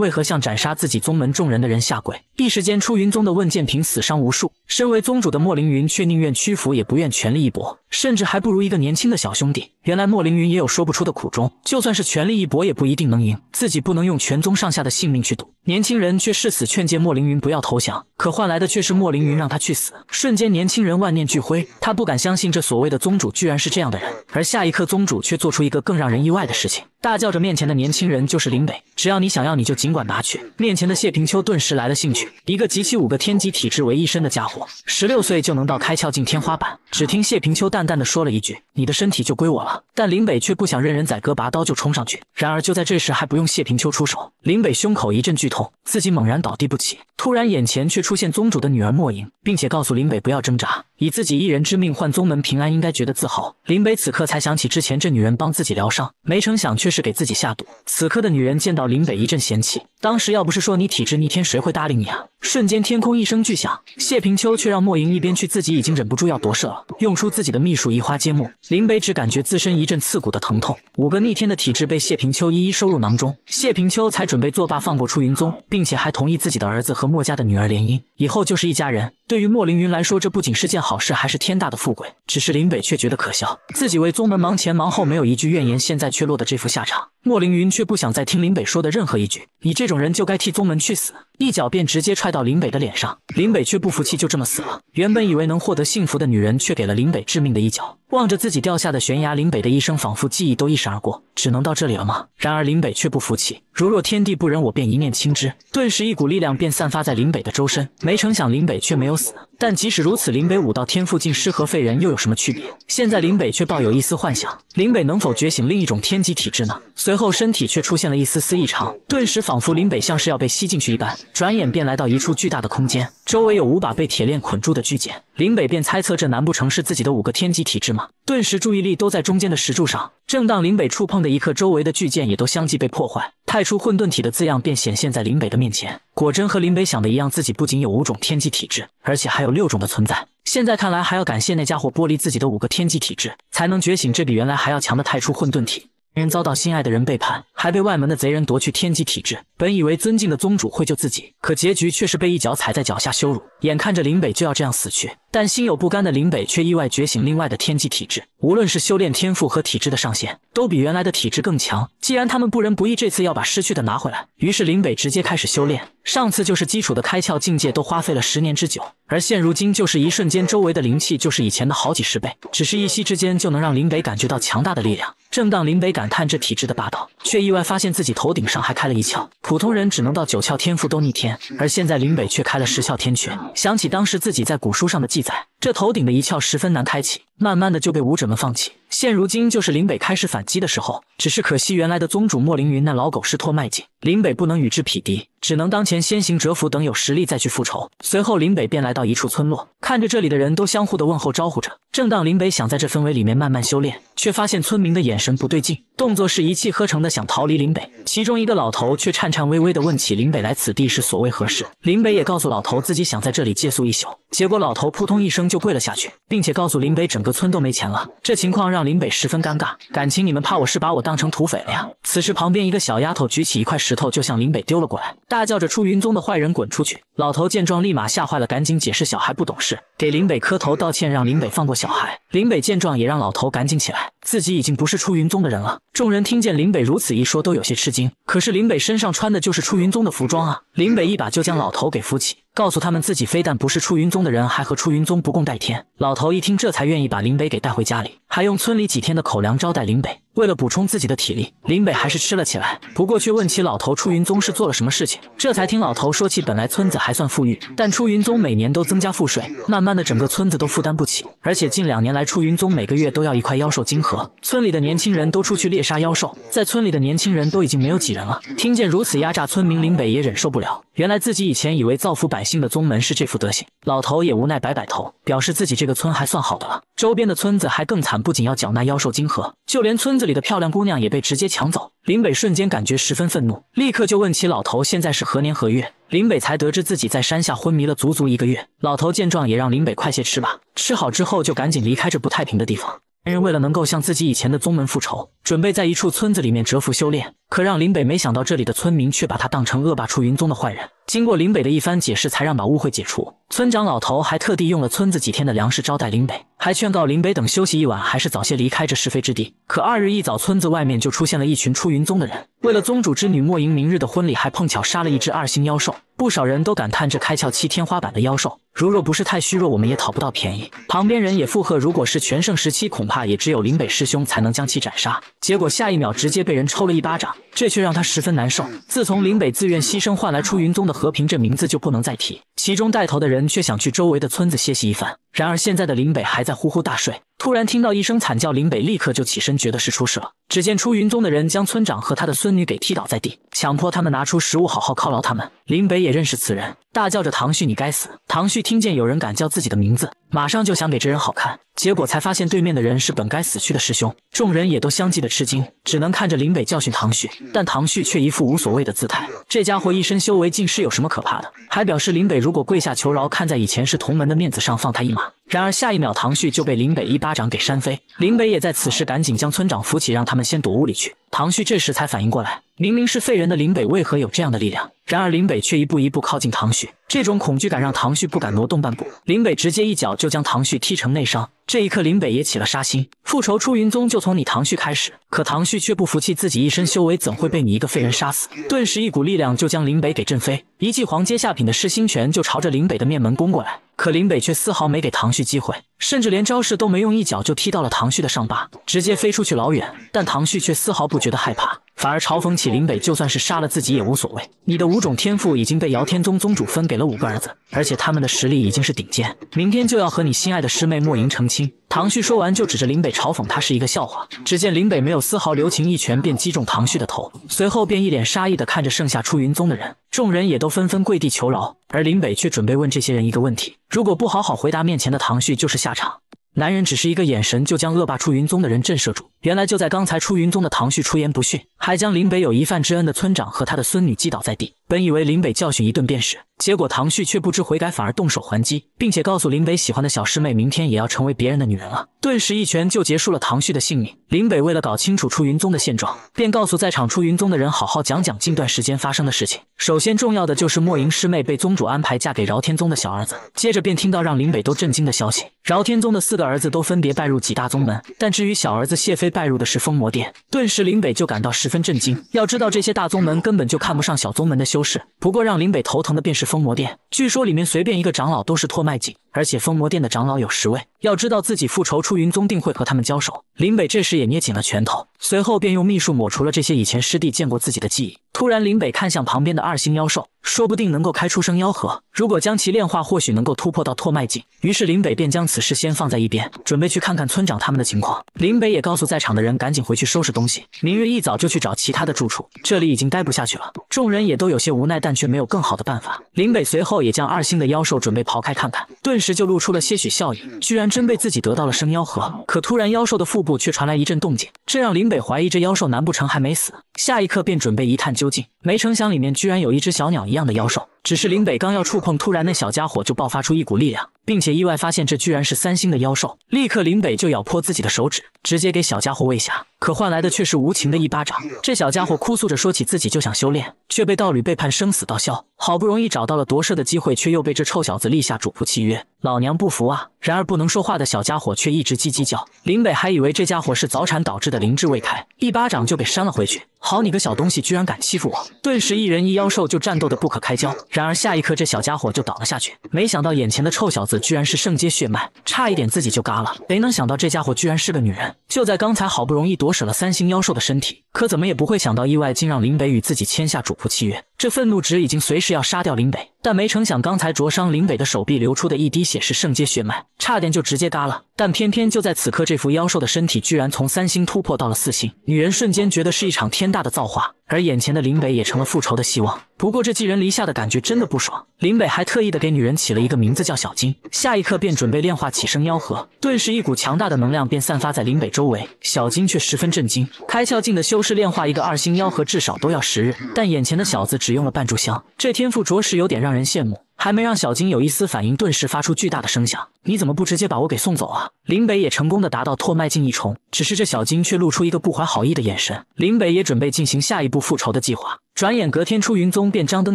为何向斩杀自己宗门众人的人下跪？一时间，出云宗的问剑平死伤无数。身为宗主的莫凌云却宁愿屈服，也不愿全力一搏，甚至还不如一个年轻的小兄弟。原来莫凌云也有说不出的苦衷，就算是全力一搏，也不一定能赢。自己不能用全宗上下的性命去赌。年轻人却誓死劝诫莫凌云不要投降，可换来的却是莫凌云让他去死。瞬间，年轻人万念俱灰，他不敢相信这所谓的宗主居然是这样的人。而下一刻，宗主却做出一个更让人意外的事情，大叫着面前的年轻人就是林北，只要你想要，你就紧。尽管拿去，面前的谢平秋顿时来了兴趣。一个集齐五个天级体质为一身的家伙，十六岁就能到开窍境天花板。只听谢平秋淡淡的说了一句：“你的身体就归我了。”但林北却不想任人宰割，拔刀就冲上去。然而就在这时，还不用谢平秋出手，林北胸口一阵剧痛，自己猛然倒地不起。突然眼前却出现宗主的女儿莫莹，并且告诉林北不要挣扎，以自己一人之命换宗门平安，应该觉得自豪。林北此刻才想起之前这女人帮自己疗伤，没成想却是给自己下毒。此刻的女人见到林北一阵嫌弃。当时要不是说你体质逆天，谁会搭理你啊？瞬间天空一声巨响，谢平秋却让莫莹一边去，自己已经忍不住要夺舍了，用出自己的秘术移花接木。林北只感觉自身一阵刺骨的疼痛，五个逆天的体质被谢平秋一一收入囊中。谢平秋才准备作罢，放过出云宗，并且还同意自己的儿子和莫家的女儿联姻，以后就是一家人。对于莫凌云来说，这不仅是件好事，还是天大的富贵。只是林北却觉得可笑，自己为宗门忙前忙后，没有一句怨言，现在却落得这副下场。莫凌云却不想再听林北说的任何一句。你这种人就该替宗门去死！一脚便直接踹到林北的脸上，林北却不服气，就这么死了。原本以为能获得幸福的女人，却给了林北致命的一脚。望着自己掉下的悬崖，林北的一生仿佛记忆都一闪而过，只能到这里了吗？然而林北却不服气，如若天地不仁，我便一念轻之。顿时一股力量便散发在林北的周身，没成想林北却没有死。但即使如此，林北武道天赋尽失和废人又有什么区别？现在林北却抱有一丝幻想，林北能否觉醒另一种天级体质呢？随后身体却出现了一丝丝异常，顿时仿佛林北像是要被吸进去一般，转眼便来到一处巨大的空间，周围有五把被铁链捆住的巨剑。林北便猜测，这难不成是自己的五个天级体质吗？顿时注意力都在中间的石柱上。正当林北触碰的一刻，周围的巨剑也都相继被破坏。太初混沌体的字样便显现在林北的面前。果真和林北想的一样，自己不仅有五种天级体质，而且还有六种的存在。现在看来，还要感谢那家伙剥离自己的五个天级体质，才能觉醒这比原来还要强的太初混沌体。人遭到心爱的人背叛，还被外门的贼人夺去天级体质。本以为尊敬的宗主会救自己，可结局却是被一脚踩在脚下羞辱。眼看着林北就要这样死去。但心有不甘的林北却意外觉醒另外的天际体质，无论是修炼天赋和体质的上限，都比原来的体质更强。既然他们不仁不义，这次要把失去的拿回来。于是林北直接开始修炼，上次就是基础的开窍境界都花费了十年之久，而现如今就是一瞬间，周围的灵气就是以前的好几十倍，只是一息之间就能让林北感觉到强大的力量。正当林北感叹这体质的霸道，却意外发现自己头顶上还开了一窍，普通人只能到九窍天赋都逆天，而现在林北却开了十窍天诀。想起当时自己在古书上的记。这头顶的一窍十分难开启，慢慢的就被武者们放弃。现如今就是林北开始反击的时候，只是可惜原来的宗主莫凌云那老狗是拖迈进，林北不能与之匹敌，只能当前先行折服，等有实力再去复仇。随后林北便来到一处村落，看着这里的人都相互的问候招呼着。正当林北想在这氛围里面慢慢修炼，却发现村民的眼神不对劲，动作是一气呵成的想逃离林北。其中一个老头却颤颤巍巍的问起林北来此地是所谓何事。林北也告诉老头自己想在这里借宿一宿，结果老头扑通一声就跪了下去，并且告诉林北整个村都没钱了，这情况让。让林北十分尴尬，感情你们怕我是把我当成土匪了呀？此时旁边一个小丫头举起一块石头就向林北丢了过来，大叫着出云宗的坏人滚出去！老头见状立马吓坏了，赶紧解释小孩不懂事，给林北磕头道歉，让林北放过小孩。林北见状也让老头赶紧起来，自己已经不是出云宗的人了。众人听见林北如此一说都有些吃惊，可是林北身上穿的就是出云宗的服装啊！林北一把就将老头给扶起。告诉他们自己非但不是出云宗的人，还和出云宗不共戴天。老头一听，这才愿意把林北给带回家里，还用村里几天的口粮招待林北。为了补充自己的体力，林北还是吃了起来。不过却问起老头出云宗是做了什么事情，这才听老头说起，本来村子还算富裕，但出云宗每年都增加赋税，慢慢的整个村子都负担不起。而且近两年来出云宗每个月都要一块妖兽晶核，村里的年轻人都出去猎杀妖兽，在村里的年轻人都已经没有几人了。听见如此压榨村民，林北也忍受不了。原来自己以前以为造福百姓的宗门是这副德行，老头也无奈摆摆头，表示自己这个村还算好的了，周边的村子还更惨，不仅要缴纳妖兽晶核，就连村。这里的漂亮姑娘也被直接抢走，林北瞬间感觉十分愤怒，立刻就问起老头现在是何年何月。林北才得知自己在山下昏迷了足足一个月。老头见状，也让林北快些吃吧，吃好之后就赶紧离开这不太平的地方。那人为了能够向自己以前的宗门复仇，准备在一处村子里面蛰伏修炼。可让林北没想到，这里的村民却把他当成恶霸出云宗的坏人。经过林北的一番解释，才让把误会解除。村长老头还特地用了村子几天的粮食招待林北，还劝告林北等休息一晚，还是早些离开这是非之地。可二日一早，村子外面就出现了一群出云宗的人。为了宗主之女莫莹明日的婚礼，还碰巧杀了一只二星妖兽，不少人都感叹这开窍期天花板的妖兽。如若不是太虚弱，我们也讨不到便宜。旁边人也附和，如果是全盛时期，恐怕也只有林北师兄才能将其斩杀。结果下一秒直接被人抽了一巴掌，这却让他十分难受。自从林北自愿牺牲换来出云宗的和平，这名字就不能再提。其中带头的人却想去周围的村子歇息一番，然而现在的林北还在呼呼大睡。突然听到一声惨叫，林北立刻就起身，觉得是出事了。只见出云宗的人将村长和他的孙女给踢倒在地，强迫他们拿出食物好好犒劳他们。林北也认识此人。大叫着：“唐旭，你该死！”唐旭听见有人敢叫自己的名字。马上就想给这人好看，结果才发现对面的人是本该死去的师兄，众人也都相继的吃惊，只能看着林北教训唐旭，但唐旭却一副无所谓的姿态，这家伙一身修为尽失有什么可怕的？还表示林北如果跪下求饶，看在以前是同门的面子上放他一马。然而下一秒唐旭就被林北一巴掌给扇飞，林北也在此时赶紧将村长扶起，让他们先躲屋里去。唐旭这时才反应过来，明明是废人的林北为何有这样的力量？然而林北却一步一步靠近唐旭。这种恐惧感让唐旭不敢挪动半步，林北直接一脚就将唐旭踢成内伤。这一刻，林北也起了杀心，复仇出云宗就从你唐旭开始。可唐旭却不服气，自己一身修为怎会被你一个废人杀死？顿时，一股力量就将林北给震飞，一记黄阶下品的噬心拳就朝着林北的面门攻过来。可林北却丝毫没给唐旭机会，甚至连招式都没用，一脚就踢到了唐旭的伤疤，直接飞出去老远。但唐旭却丝毫不觉得害怕。反而嘲讽起林北，就算是杀了自己也无所谓。你的五种天赋已经被姚天宗宗主分给了五个儿子，而且他们的实力已经是顶尖，明天就要和你心爱的师妹莫莹成亲。唐旭说完，就指着林北嘲讽他是一个笑话。只见林北没有丝毫留情，一拳便击中唐旭的头，随后便一脸杀意的看着剩下出云宗的人。众人也都纷纷跪地求饶，而林北却准备问这些人一个问题：如果不好好回答面前的唐旭，就是下场。男人只是一个眼神，就将恶霸出云宗的人震慑住。原来就在刚才，出云宗的唐旭出言不逊，还将林北有一饭之恩的村长和他的孙女击倒在地。本以为林北教训一顿便是，结果唐旭却不知悔改，反而动手还击，并且告诉林北喜欢的小师妹，明天也要成为别人的女人了。顿时一拳就结束了唐旭的性命。林北为了搞清楚出云宗的现状，便告诉在场出云宗的人，好好讲讲近段时间发生的事情。首先重要的就是莫莹师妹被宗主安排嫁给饶天宗的小儿子。接着便听到让林北都震惊的消息：饶天宗的四个儿子都分别拜入几大宗门，但至于小儿子谢飞拜入的是风魔殿，顿时林北就感到十分震惊。要知道这些大宗门根本就看不上小宗门的修。不是，不过让林北头疼的便是封魔殿，据说里面随便一个长老都是托麦剂。而且封魔殿的长老有十位，要知道自己复仇出云宗定会和他们交手。林北这时也捏紧了拳头，随后便用秘术抹除了这些以前师弟见过自己的记忆。突然，林北看向旁边的二星妖兽，说不定能够开出升妖核，如果将其炼化，或许能够突破到拓脉境。于是林北便将此事先放在一边，准备去看看村长他们的情况。林北也告诉在场的人，赶紧回去收拾东西，明日一早就去找其他的住处，这里已经待不下去了。众人也都有些无奈，但却没有更好的办法。林北随后也将二星的妖兽准备刨开看看，顿。时就露出了些许笑意，居然真被自己得到了生妖核。可突然妖兽的腹部却传来一阵动静，这让林北怀疑这妖兽难不成还没死？下一刻便准备一探究竟，没成想里面居然有一只小鸟一样的妖兽。只是林北刚要触碰，突然那小家伙就爆发出一股力量，并且意外发现这居然是三星的妖兽。立刻林北就咬破自己的手指，直接给小家伙喂下，可换来的却是无情的一巴掌。这小家伙哭诉着说起自己就想修炼，却被道侣背叛生死道消。好不容易找到了夺舍的机会，却又被这臭小子立下主仆契约。老娘不服啊！然而不能说话的小家伙却一直叽叽叫，林北还以为这家伙是早产导致的灵智未开，一巴掌就给扇了回去。好你个小东西，居然敢欺负我！顿时一人一妖兽就战斗的不可开交。然而下一刻，这小家伙就倒了下去。没想到眼前的臭小子居然是圣阶血脉，差一点自己就嘎了。谁能想到这家伙居然是个女人？就在刚才好不容易夺舍了三星妖兽的身体，可怎么也不会想到意外竟让林北与自己签下主仆契约。这愤怒值已经随时要杀掉林北，但没成想刚才灼伤林北的手臂流出的一滴血是圣阶血脉，差点就直接嘎了。但偏偏就在此刻，这副妖兽的身体居然从三星突破到了四星，女人瞬间觉得是一场天大的造化，而眼前的林北也成了复仇的希望。不过这寄人篱下的感觉真的不爽。林北还特意的给女人起了一个名字，叫小金。下一刻便准备炼化起生妖核，顿时一股强大的能量便散发在林北周围。小金却十分震惊，开窍境的修士炼化一个二星妖核至少都要十日，但眼前的小子只用了半炷香，这天赋着实有点让人羡慕。还没让小金有一丝反应，顿时发出巨大的声响。你怎么不直接把我给送走啊？林北也成功的达到拓脉境一重，只是这小金却露出一个不怀好意的眼神。林北也准备进行下一步复仇的计划。转眼隔天，出云宗便张灯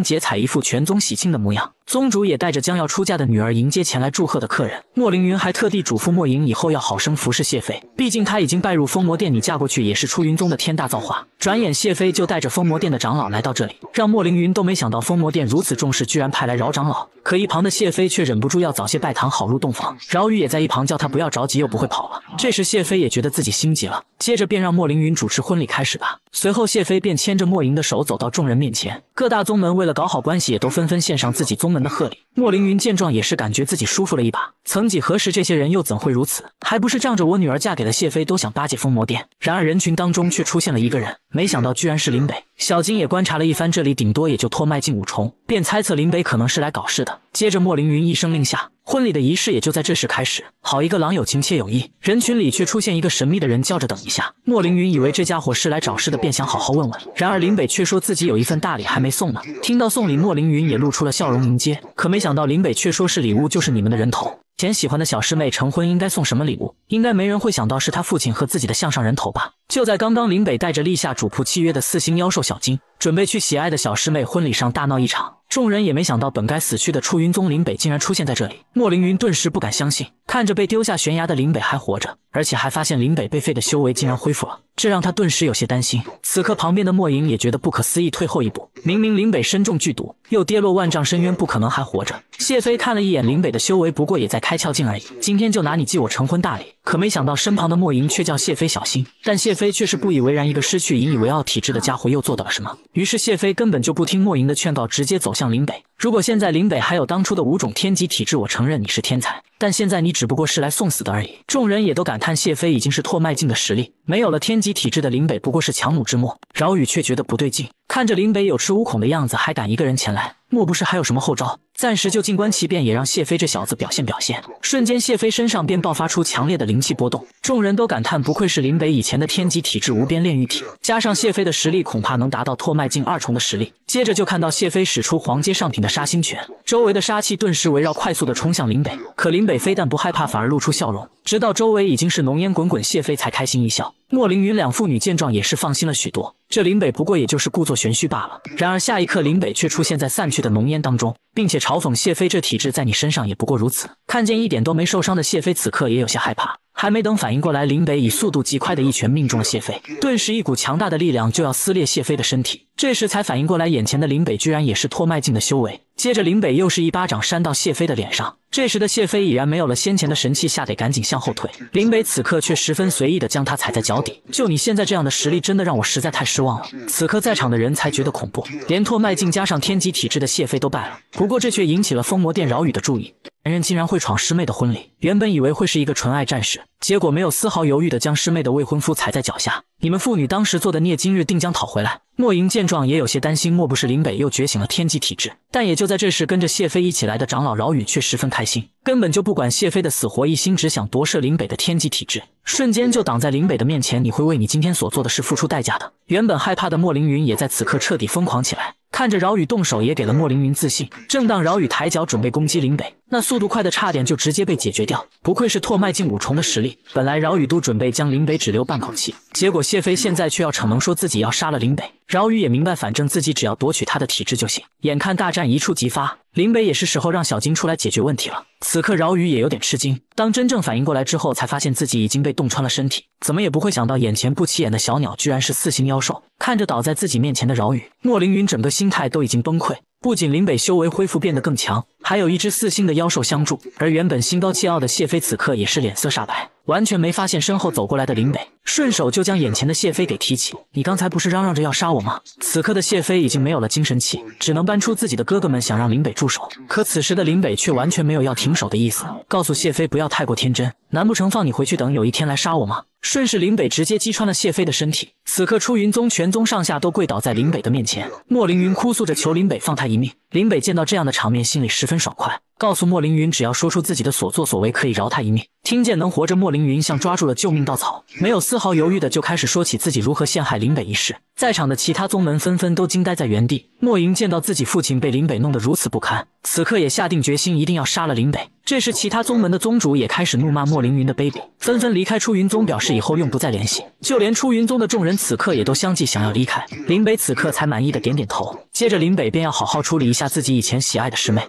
结彩，一副全宗喜庆的模样。宗主也带着将要出嫁的女儿迎接前来祝贺的客人。莫凌云还特地嘱咐莫莹以后要好生服侍谢飞，毕竟他已经拜入封魔殿，你嫁过去也是出云宗的天大造化。转眼谢飞就带着封魔殿的长老来到这里，让莫凌云都没想到封魔殿如此重视，居然派来饶长老。可一旁的谢飞却忍不住要早些拜堂，好入洞房。饶宇也在一旁叫他不要着急，又不会跑了。这时谢飞也觉得自己心急了，接着便让莫凌云主持婚礼开始吧。随后，谢飞便牵着莫莹的手走到众人面前。各大宗门为了搞好关系，也都纷纷献上自己宗门的贺礼。莫凌云见状，也是感觉自己舒服了一把。曾几何时，这些人又怎会如此？还不是仗着我女儿嫁给了谢飞，都想巴结风魔殿。然而人群当中却出现了一个人，没想到居然是林北。小金也观察了一番，这里顶多也就拖迈进五重，便猜测林北可能是来搞事的。接着，莫凌云一声令下，婚礼的仪式也就在这时开始。好一个郎有情妾有意，人群里却出现一个神秘的人，叫着等一下。莫凌云以为这家伙是来找事的，便想好好问问。然而林北却说自己有一份大礼还没送呢。听到送礼，莫凌云也露出了笑容迎接，可没想。想到林北却说是礼物，就是你们的人头。前喜欢的小师妹成婚，应该送什么礼物？应该没人会想到是他父亲和自己的项上人头吧？就在刚刚，林北带着立下主仆契约的四星妖兽小金，准备去喜爱的小师妹婚礼上大闹一场。众人也没想到，本该死去的出云宗林北竟然出现在这里。莫凌云顿时不敢相信，看着被丢下悬崖的林北还活着，而且还发现林北被废的修为竟然恢复了，这让他顿时有些担心。此刻旁边的莫莹也觉得不可思议，退后一步。明明林北身中剧毒，又跌落万丈深渊，不可能还活着。谢飞看了一眼林北的修为，不过也在开窍境而已。今天就拿你祭我成婚大礼。可没想到，身旁的莫莹却叫谢飞小心，但谢飞却是不以为然。一个失去引以为傲体质的家伙，又做到了什么？于是谢飞根本就不听莫莹的劝告，直接走向林北。如果现在林北还有当初的五种天级体质，我承认你是天才，但现在你只不过是来送死的而已。众人也都感叹谢飞已经是拓脉境的实力，没有了天级体质的林北，不过是强弩之末。饶宇却觉得不对劲，看着林北有恃无恐的样子，还敢一个人前来，莫不是还有什么后招？暂时就静观其变，也让谢飞这小子表现表现。瞬间，谢飞身上便爆发出强烈的灵气波动，众人都感叹，不愧是林北以前的天级体质无边炼狱体，加上谢飞的实力，恐怕能达到拓脉境二重的实力。接着就看到谢飞使出黄阶上品的杀星拳，周围的杀气顿时围绕，快速的冲向林北。可林北非但不害怕，反而露出笑容。直到周围已经是浓烟滚滚，谢飞才开心一笑。莫凌云两父女见状也是放心了许多，这林北不过也就是故作玄虚罢了。然而下一刻，林北却出现在散去的浓烟当中。并且嘲讽谢飞，这体质在你身上也不过如此。看见一点都没受伤的谢飞，此刻也有些害怕。还没等反应过来，林北以速度极快的一拳命中了谢飞，顿时一股强大的力量就要撕裂谢飞的身体。这时才反应过来，眼前的林北居然也是拓脉境的修为。接着，林北又是一巴掌扇到谢飞的脸上。这时的谢飞已然没有了先前的神气，吓得赶紧向后退。林北此刻却十分随意的将他踩在脚底。就你现在这样的实力，真的让我实在太失望了。此刻在场的人才觉得恐怖，连拓脉境加上天级体质的谢飞都败了。不过这却引起了风魔殿饶宇的注意。男人竟然会闯师妹的婚礼，原本以为会是一个纯爱战士，结果没有丝毫犹豫的将师妹的未婚夫踩在脚下。你们父女当时做的孽，今日定将讨回来。莫莹见状也有些担心，莫不是林北又觉醒了天际体质？但也就在这时，跟着谢飞一起来的长老饶宇却十分开心，根本就不管谢飞的死活，一心只想夺舍林北的天际体质，瞬间就挡在林北的面前。你会为你今天所做的事付出代价的。原本害怕的莫凌云也在此刻彻底疯狂起来。看着饶宇动手，也给了莫凌云自信。正当饶宇抬脚准备攻击林北，那速度快的差点就直接被解决掉。不愧是拓迈进五重的实力。本来饶宇都准备将林北只留半口气，结果谢飞现在却要逞能，说自己要杀了林北。饶宇也明白，反正自己只要夺取他的体质就行。眼看大战一触即发。林北也是时候让小金出来解决问题了。此刻饶宇也有点吃惊，当真正反应过来之后，才发现自己已经被洞穿了身体，怎么也不会想到眼前不起眼的小鸟居然是四星妖兽。看着倒在自己面前的饶宇，莫凌云整个心态都已经崩溃。不仅林北修为恢复变得更强，还有一只四星的妖兽相助。而原本心高气傲的谢飞此刻也是脸色煞白，完全没发现身后走过来的林北，顺手就将眼前的谢飞给提起。你刚才不是嚷嚷着要杀我吗？此刻的谢飞已经没有了精神气，只能搬出自己的哥哥们，想让林北住手。可此时的林北却完全没有要停手的意思，告诉谢飞不要太过天真，难不成放你回去等有一天来杀我吗？顺势，林北直接击穿了谢飞的身体。此刻，出云宗全宗上下都跪倒在林北的面前。莫凌云哭诉着求林北放他一命。林北见到这样的场面，心里十分爽快，告诉莫凌云，只要说出自己的所作所为，可以饶他一命。听见能活着，莫凌云像抓住了救命稻草，没有丝毫犹豫，的就开始说起自己如何陷害林北一事。在场的其他宗门纷纷都惊呆在原地。莫莹见到自己父亲被林北弄得如此不堪，此刻也下定决心，一定要杀了林北。这时，其他宗门的宗主也开始怒骂莫凌云的卑鄙，纷纷离开出云宗，表示以后用不再联系。就连出云宗的众人此刻也都相继想要离开。林北此刻才满意的点点头，接着林北便要好好处理一下自己以前喜爱的师妹，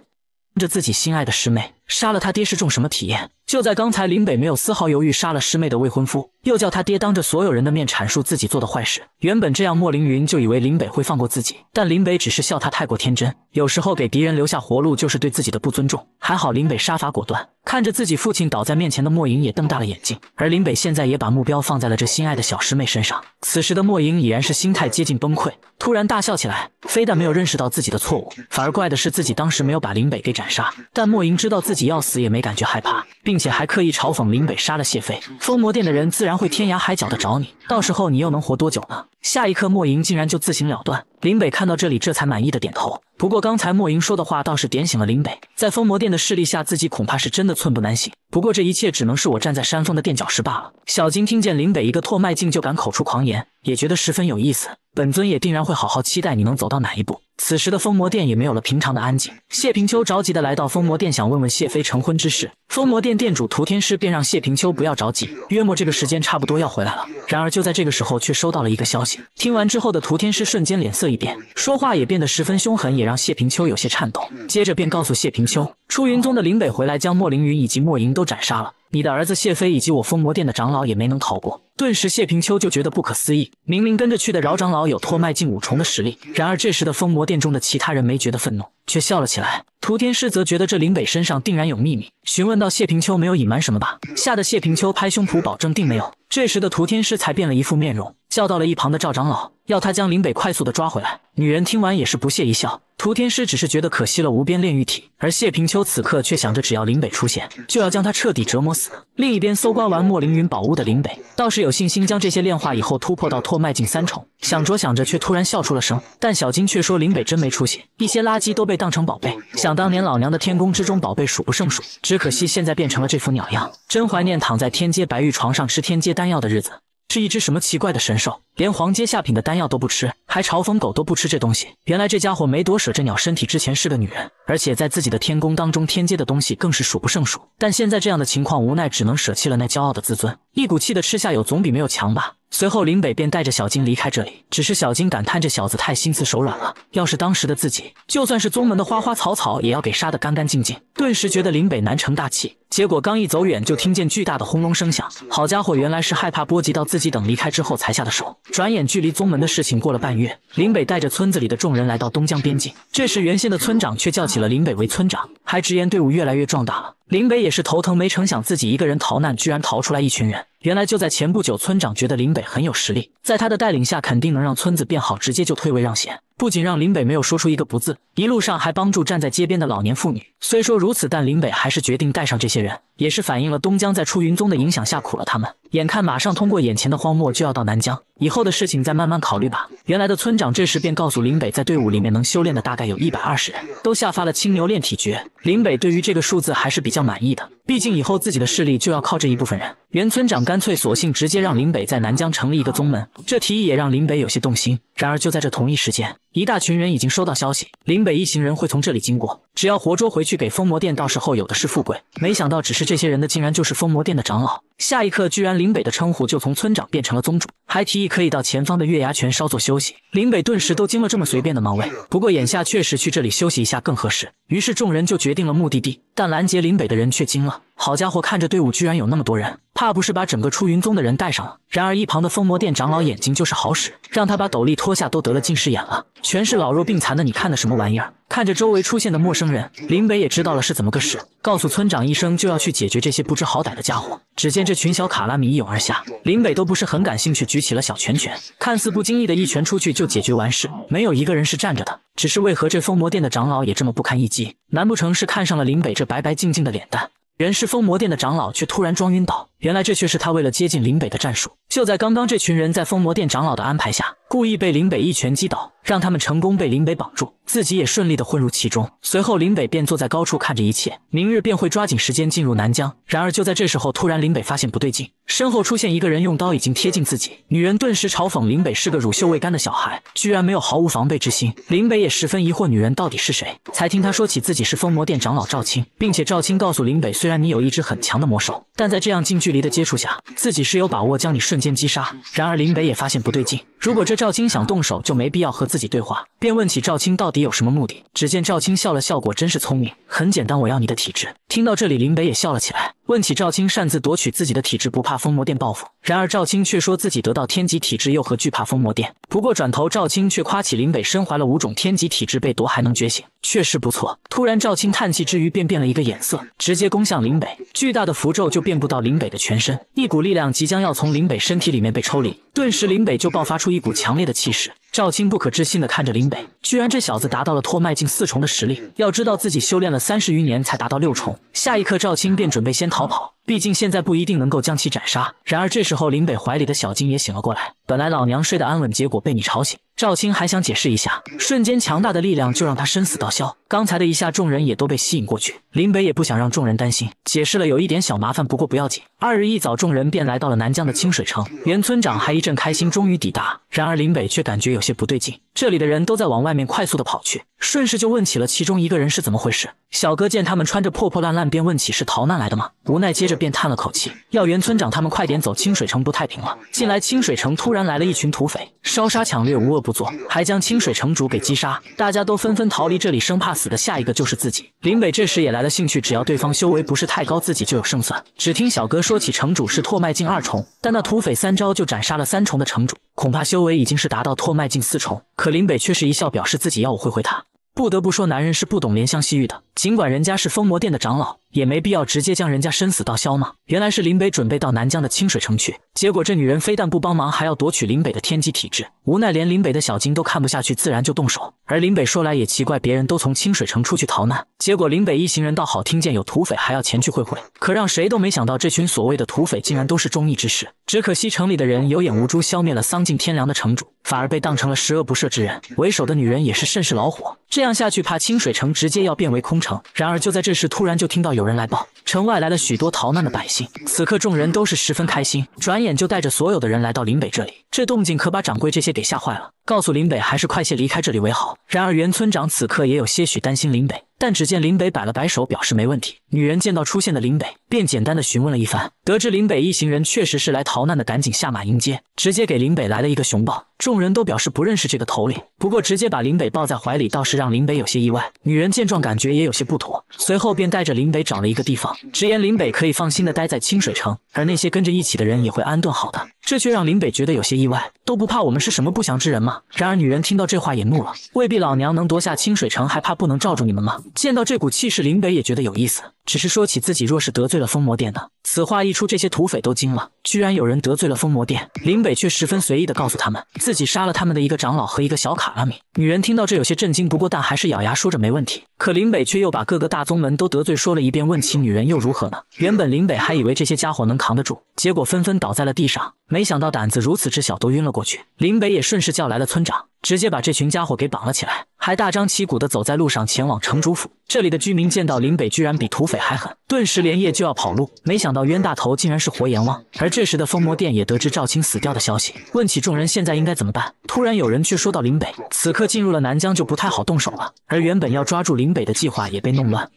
着自己心爱的师妹。杀了他爹是种什么体验？就在刚才，林北没有丝毫犹豫，杀了师妹的未婚夫，又叫他爹当着所有人的面阐述自己做的坏事。原本这样，莫凌云就以为林北会放过自己，但林北只是笑他太过天真。有时候给敌人留下活路就是对自己的不尊重。还好林北杀伐果断，看着自己父亲倒在面前的莫莹也瞪大了眼睛。而林北现在也把目标放在了这心爱的小师妹身上。此时的莫莹已然是心态接近崩溃，突然大笑起来。非但没有认识到自己的错误，反而怪的是自己当时没有把林北给斩杀。但莫莹知道自己。己要死也没感觉害怕，并且还刻意嘲讽林北杀了谢飞，封魔殿的人自然会天涯海角的找你，到时候你又能活多久呢？下一刻莫莹竟然就自行了断，林北看到这里这才满意的点头。不过刚才莫莹说的话倒是点醒了林北，在封魔殿的势力下，自己恐怕是真的寸步难行。不过这一切只能是我站在山峰的垫脚石罢了。小金听见林北一个唾脉境就敢口出狂言，也觉得十分有意思。本尊也定然会好好期待你能走到哪一步。此时的封魔殿也没有了平常的安静。谢平秋着急的来到封魔殿，想问问谢飞成婚之事。封魔殿殿主涂天师便让谢平秋不要着急，约莫这个时间差不多要回来了。然而就在这个时候，却收到了一个消息。听完之后的涂天师瞬间脸色一变，说话也变得十分凶狠，也让谢平秋有些颤抖。接着便告诉谢平秋，出云宗的林北回来，将莫凌云以及莫莹都斩杀了。你的儿子谢飞以及我封魔殿的长老也没能逃过。顿时，谢平秋就觉得不可思议。明明跟着去的饶长老有托迈境五重的实力，然而这时的封魔殿中的其他人没觉得愤怒，却笑了起来。涂天师则觉得这林北身上定然有秘密，询问到谢平秋没有隐瞒什么吧？吓得谢平秋拍胸脯保证定没有。这时的涂天师才变了一副面容，叫到了一旁的赵长老，要他将林北快速的抓回来。女人听完也是不屑一笑。涂天师只是觉得可惜了无边炼狱体，而谢平秋此刻却想着，只要林北出现，就要将他彻底折磨死。另一边搜刮完莫凌云宝物的林北，倒是有。有信心将这些炼化以后突破到拓脉境三重，想着想着却突然笑出了声。但小金却说：“林北真没出息，一些垃圾都被当成宝贝。想当年老娘的天宫之中宝贝数不胜数，只可惜现在变成了这副鸟样。真怀念躺在天阶白玉床上吃天阶丹药的日子。”是一只什么奇怪的神兽，连黄阶下品的丹药都不吃，还嘲讽狗都不吃这东西。原来这家伙没夺舍这鸟身体之前是个女人，而且在自己的天宫当中，天阶的东西更是数不胜数。但现在这样的情况，无奈只能舍弃了那骄傲的自尊。一股气的吃下有总比没有强吧。随后林北便带着小金离开这里，只是小金感叹这小子太心慈手软了。要是当时的自己，就算是宗门的花花草草也要给杀得干干净净。顿时觉得林北难成大器。结果刚一走远，就听见巨大的轰隆声响。好家伙，原来是害怕波及到自己等离开之后才下的手。转眼距离宗门的事情过了半月，林北带着村子里的众人来到东江边境。这时原先的村长却叫起了林北为村长，还直言队伍越来越壮大了。林北也是头疼，没成想自己一个人逃难，居然逃出来一群人。原来就在前不久，村长觉得林北很有实力，在他的带领下，肯定能让村子变好，直接就退位让贤。不仅让林北没有说出一个不字，一路上还帮助站在街边的老年妇女。虽说如此，但林北还是决定带上这些人，也是反映了东江在出云宗的影响下苦了他们。眼看马上通过眼前的荒漠，就要到南疆，以后的事情再慢慢考虑吧。原来的村长这时便告诉林北，在队伍里面能修炼的大概有一百二十人，都下发了青牛炼体诀。林北对于这个数字还是比较满意的。毕竟以后自己的势力就要靠这一部分人，原村长干脆索性直接让林北在南疆成立一个宗门，这提议也让林北有些动心。然而就在这同一时间。一大群人已经收到消息，林北一行人会从这里经过，只要活捉回去给封魔殿，到时候有的是富贵。没想到，只是这些人的竟然就是封魔殿的长老。下一刻，居然林北的称呼就从村长变成了宗主，还提议可以到前方的月牙泉稍作休息。林北顿时都惊了，这么随便的忙位。不过眼下确实去这里休息一下更合适，于是众人就决定了目的地。但拦截林北的人却惊了。好家伙，看着队伍居然有那么多人，怕不是把整个出云宗的人带上了。然而一旁的封魔殿长老眼睛就是好使，让他把斗笠脱下都得了近视眼了，全是老弱病残的。你看的什么玩意儿？看着周围出现的陌生人，林北也知道了是怎么个事，告诉村长一声，就要去解决这些不知好歹的家伙。只见这群小卡拉米一涌而下，林北都不是很感兴趣，举起了小拳拳，看似不经意的一拳出去就解决完事，没有一个人是站着的。只是为何这封魔殿的长老也这么不堪一击？难不成是看上了林北这白白净净的脸蛋？原是封魔殿的长老，却突然装晕倒。原来这却是他为了接近林北的战术。就在刚刚，这群人在封魔殿长老的安排下，故意被林北一拳击倒，让他们成功被林北绑住，自己也顺利的混入其中。随后，林北便坐在高处看着一切，明日便会抓紧时间进入南疆。然而，就在这时候，突然林北发现不对劲，身后出现一个人，用刀已经贴近自己。女人顿时嘲讽林北是个乳臭未干的小孩，居然没有毫无防备之心。林北也十分疑惑，女人到底是谁？才听她说起自己是封魔殿长老赵青，并且赵青告诉林北，虽然你有一只很强的魔兽，但在这样近距离的接触下，自己是有把握将你瞬间。击杀。然而林北也发现不对劲，如果这赵青想动手，就没必要和自己对话，便问起赵青到底有什么目的。只见赵青笑了笑，果真是聪明。很简单，我要你的体质。听到这里，林北也笑了起来。问起赵青擅自夺取自己的体质，不怕封魔殿报复。然而赵青却说自己得到天级体质，又何惧怕封魔殿？不过转头，赵青却夸起林北身怀了五种天级体质被夺还能觉醒，确实不错。突然，赵青叹气之余便变了一个眼色，直接攻向林北。巨大的符咒就遍布到林北的全身，一股力量即将要从林北身体里面被抽离。顿时，林北就爆发出一股强烈的气势。赵青不可置信的看着林北，居然这小子达到了托脉境四重的实力，要知道自己修炼了三十余年才达到六重。下一刻，赵青便准备先逃跑，毕竟现在不一定能够将其斩杀。然而这时候，林北怀里的小金也醒了过来，本来老娘睡得安稳，结果被你吵醒。赵青还想解释一下，瞬间强大的力量就让他生死道消。刚才的一下，众人也都被吸引过去。林北也不想让众人担心，解释了有一点小麻烦，不过不要紧。二日一早，众人便来到了南疆的清水城。原村长还一阵开心，终于抵达。然而林北却感觉有些不对劲。这里的人都在往外面快速的跑去，顺势就问起了其中一个人是怎么回事。小哥见他们穿着破破烂烂，便问起是逃难来的吗？无奈，接着便叹了口气，要袁村长他们快点走，清水城不太平了。近来清水城突然来了一群土匪，烧杀抢掠，无恶不作，还将清水城主给击杀。大家都纷纷逃离这里，生怕死的下一个就是自己。林北这时也来了兴趣，只要对方修为不是太高，自己就有胜算。只听小哥说起城主是拓脉境二重，但那土匪三招就斩杀了三重的城主。恐怕修为已经是达到唾脉境四重，可林北却是一笑，表示自己要我会会他。不得不说，男人是不懂怜香惜玉的，尽管人家是封魔殿的长老。也没必要直接将人家生死道消吗？原来是林北准备到南疆的清水城去，结果这女人非但不帮忙，还要夺取林北的天机体质。无奈连林北的小金都看不下去，自然就动手。而林北说来也奇怪，别人都从清水城出去逃难，结果林北一行人倒好，听见有土匪还要前去会会。可让谁都没想到，这群所谓的土匪竟然都是忠义之士。只可惜城里的人有眼无珠，消灭了丧尽天良的城主，反而被当成了十恶不赦之人。为首的女人也是甚是恼火，这样下去，怕清水城直接要变为空城。然而就在这时，突然就听到有。人来报，城外来了许多逃难的百姓。此刻众人都是十分开心，转眼就带着所有的人来到林北这里。这动静可把掌柜这些给吓坏了。告诉林北，还是快些离开这里为好。然而原村长此刻也有些许担心林北，但只见林北摆了摆手，表示没问题。女人见到出现的林北，便简单的询问了一番，得知林北一行人确实是来逃难的，赶紧下马迎接，直接给林北来了一个熊抱。众人都表示不认识这个头领，不过直接把林北抱在怀里，倒是让林北有些意外。女人见状，感觉也有些不妥，随后便带着林北找了一个地方，直言林北可以放心的待在清水城，而那些跟着一起的人也会安顿好的。这却让林北觉得有些意外，都不怕我们是什么不祥之人吗？然而女人听到这话也怒了，未必老娘能夺下清水城，还怕不能罩住你们吗？见到这股气势，林北也觉得有意思。只是说起自己若是得罪了风魔殿呢？此话一出，这些土匪都惊了，居然有人得罪了风魔殿。林北却十分随意的告诉他们，自己杀了他们的一个长老和一个小卡拉米。女人听到这有些震惊，不过但还是咬牙说着没问题。可林北却又把各个大宗门都得罪说了一遍，问起女人又如何呢？原本林北还以为这些家伙能扛得住，结果纷纷倒在了地上。没想到胆子如此之小，都晕了过去。林北也顺势叫来了村长，直接把这群家伙给绑了起来，还大张旗鼓的走在路上前往城主府。这里的居民见到林北居然比土匪还狠，顿时连夜就要跑路。没想到冤大头竟然是活阎王。而这时的封魔殿也得知赵青死掉的消息，问起众人现在应该怎么办。突然有人却说到林北此刻进入了南疆就不太好动手了，而原本要抓住林北的计划也被弄乱。